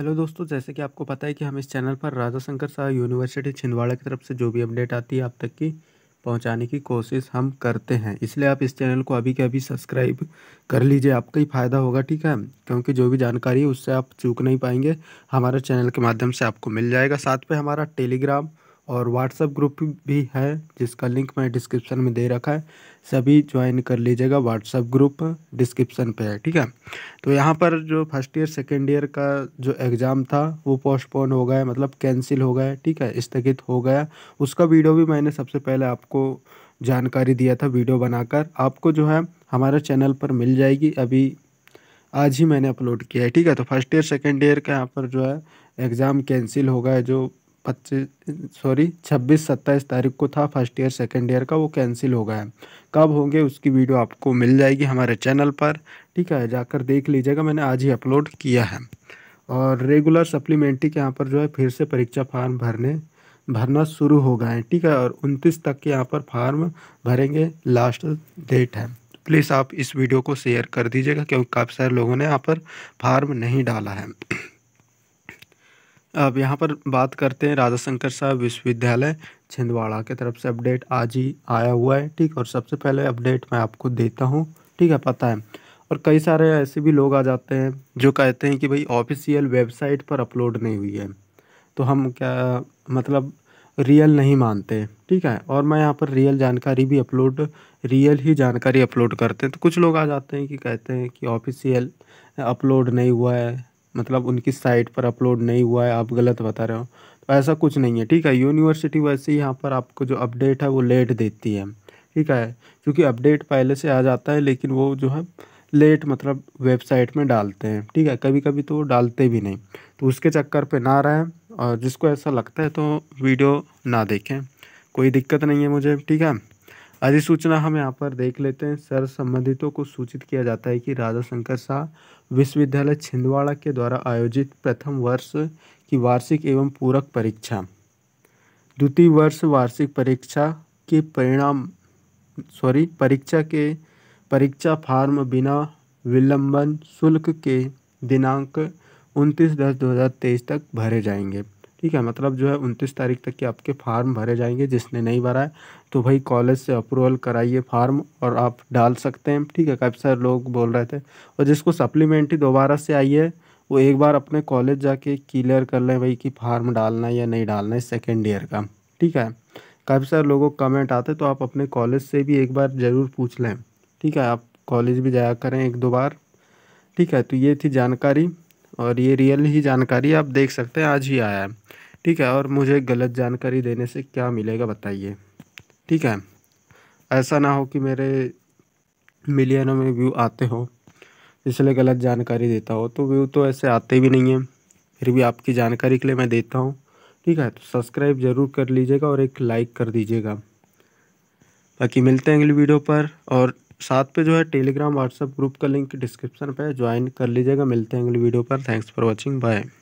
hello दोस्तों जैसे कि आपको पता है कि हम इस चैनल पर राजा शंकर शाह यूनिवर्सिटी छिंदवाड़ा की तरफ से जो भी अपडेट आती है आप तक की पहुंचाने की कोशिश हम करते हैं इसलिए आप इस चैनल को अभी के अभी सब्सक्राइब कर लीजिए आपका ही फ़ायदा होगा ठीक है क्योंकि जो भी जानकारी है उससे आप चूक नहीं पाएंगे हमारे चैनल के माध्यम से आपको मिल जाएगा साथ पे हमारा टेलीग्राम और व्हाट्सअप ग्रुप भी है जिसका लिंक मैं डिस्क्रिप्शन में दे रखा है सभी ज्वाइन कर लीजिएगा व्हाट्सअप ग्रुप डिस्क्रिप्शन पे है ठीक है तो यहाँ पर जो फर्स्ट ईयर सेकेंड ईयर का जो एग्ज़ाम था वो पोस्टपोन हो गया मतलब कैंसिल हो गया ठीक है स्थगित हो गया उसका वीडियो भी मैंने सबसे पहले आपको जानकारी दिया था वीडियो बनाकर आपको जो है हमारे चैनल पर मिल जाएगी अभी आज ही मैंने अपलोड किया है ठीक है तो फर्स्ट ईयर सेकेंड ईयर का यहाँ पर जो है एग्ज़ाम कैंसिल हो गया जो पच्चीस सॉरी छब्बीस सत्ताईस तारीख को था फर्स्ट ईयर सेकेंड ईयर का वो कैंसिल हो गया है कब होंगे उसकी वीडियो आपको मिल जाएगी हमारे चैनल पर ठीक है जाकर देख लीजिएगा मैंने आज ही अपलोड किया है और रेगुलर सप्लीमेंट्री के यहाँ पर जो है फिर से परीक्षा फार्म भरने भरना शुरू हो गए हैं ठीक है और उनतीस तक के यहाँ पर फार्म भरेंगे लास्ट डेट है प्लीज़ आप इस वीडियो को शेयर कर दीजिएगा क्योंकि काफ़ी सारे लोगों ने यहाँ पर फार्म नहीं डाला है अब यहाँ पर बात करते हैं राधा शंकर साहब विश्वविद्यालय छिंदवाड़ा के तरफ से अपडेट आज ही आया हुआ है ठीक और सबसे पहले अपडेट मैं आपको देता हूँ ठीक है पता है और कई सारे ऐसे भी लोग आ जाते हैं जो कहते हैं कि भाई ऑफिशियल वेबसाइट पर अपलोड नहीं हुई है तो हम क्या मतलब रियल नहीं मानते ठीक है और मैं यहाँ पर रियल जानकारी भी अपलोड रियल ही जानकारी अपलोड करते हैं तो कुछ लोग आ जाते हैं कि कहते हैं कि ऑफिशियल अपलोड नहीं हुआ है मतलब उनकी साइट पर अपलोड नहीं हुआ है आप गलत बता रहे हो तो ऐसा कुछ नहीं है ठीक है यूनिवर्सिटी वैसे ही यहाँ पर आपको जो अपडेट है वो लेट देती है ठीक है क्योंकि अपडेट पहले से आ जाता है लेकिन वो जो है लेट मतलब वेबसाइट में डालते हैं ठीक है कभी कभी तो वो डालते भी नहीं तो उसके चक्कर पे ना रहें और जिसको ऐसा लगता है तो वीडियो ना देखें कोई दिक्कत नहीं है मुझे ठीक है अधिसूचना हम यहाँ पर देख लेते हैं सर संबंधितों को सूचित किया जाता है कि राजा शंकर शाह विश्वविद्यालय छिंदवाड़ा के द्वारा आयोजित प्रथम वर्ष की वार्षिक एवं पूरक परीक्षा द्वितीय वर्ष वार्षिक परीक्षा के परिणाम सॉरी परीक्षा के परीक्षा फार्म बिना विलंबन शुल्क के दिनांक उनतीस दस तेईस तक भरे जाएंगे ठीक है मतलब जो है उनतीस तारीख तक के आपके फार्म भरे जाएंगे जिसने नहीं भरा है तो भाई कॉलेज से अप्रूवल कराइए फार्म और आप डाल सकते हैं ठीक है काफ़ी सारे लोग बोल रहे थे और जिसको सप्लीमेंट्री दोबारा से आई है वो एक बार अपने कॉलेज जाके क्लियर कर लें भाई कि फार्म डालना है या नहीं डालना है सेकेंड ईयर का ठीक है काफ़ी सारे लोगों का कमेंट आते तो आप अपने कॉलेज से भी एक बार ज़रूर पूछ लें ठीक है आप कॉलेज भी जाया करें एक दो बार ठीक है तो ये थी जानकारी और ये रियल ही जानकारी आप देख सकते हैं आज ही आया है ठीक है और मुझे गलत जानकारी देने से क्या मिलेगा बताइए ठीक है ऐसा ना हो कि मेरे मिलियनों में व्यू आते हो इसलिए गलत जानकारी देता हो तो व्यू तो ऐसे आते भी नहीं हैं फिर भी आपकी जानकारी के लिए मैं देता हूँ ठीक है तो सब्सक्राइब ज़रूर कर लीजिएगा और एक लाइक कर दीजिएगा बाकी मिलते हैं अगली वीडियो पर और साथ पे जो है टेलीग्राम व्हाट्सअप ग्रुप का लिंक डिस्क्रिप्शन पे ज्वाइन कर लीजिएगा मिलते हैं अगली वीडियो पर थैंक्स फॉर वॉचिंग बाय